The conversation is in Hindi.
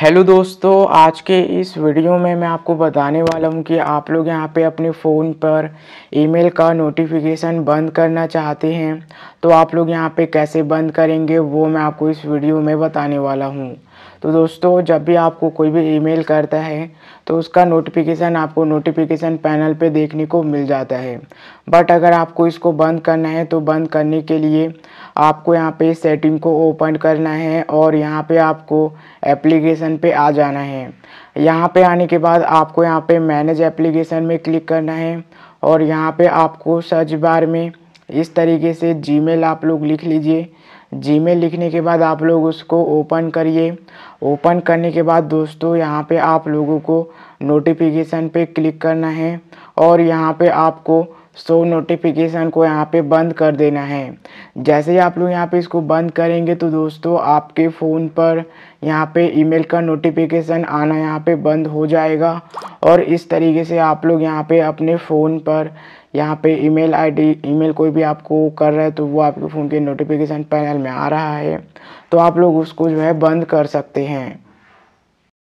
हेलो दोस्तों आज के इस वीडियो में मैं आपको बताने वाला हूं कि आप लोग यहां पे अपने फ़ोन पर ईमेल का नोटिफिकेशन बंद करना चाहते हैं तो आप लोग यहां पे कैसे बंद करेंगे वो मैं आपको इस वीडियो में बताने वाला हूं तो दोस्तों जब भी आपको कोई भी ईमेल करता है तो उसका नोटिफिकेशन आपको नोटिफिकेशन पैनल पे देखने को मिल जाता है बट अगर आपको इसको बंद करना है तो बंद करने के लिए आपको यहाँ पे सेटिंग को ओपन करना है और यहाँ पे आपको एप्लीकेशन पे आ जाना है यहाँ पे आने के बाद आपको यहाँ पे मैनेज एप्लीकेशन में क्लिक करना है और यहाँ पे आपको सर्च बार में इस तरीके से जी आप लोग लिख लीजिए जीमेल लिखने के बाद आप लोग उसको ओपन करिए ओपन करने के बाद दोस्तों यहाँ पे आप लोगों को नोटिफिकेशन पे क्लिक करना है और यहाँ पे आपको सो नोटिफिकेशन को यहाँ पे बंद कर देना है जैसे ही आप लोग यहाँ पे इसको बंद करेंगे तो दोस्तों आपके फ़ोन पर यहाँ पे ईमेल का नोटिफिकेशन आना यहाँ पे बंद हो जाएगा और इस तरीके से आप लोग यहाँ पे अपने फ़ोन पर यहाँ पे ईमेल आईडी ईमेल कोई भी आपको कर रहा है तो वो आपके फ़ोन के नोटिफिकेशन पैनल में आ रहा है तो आप लोग उसको जो है बंद कर सकते हैं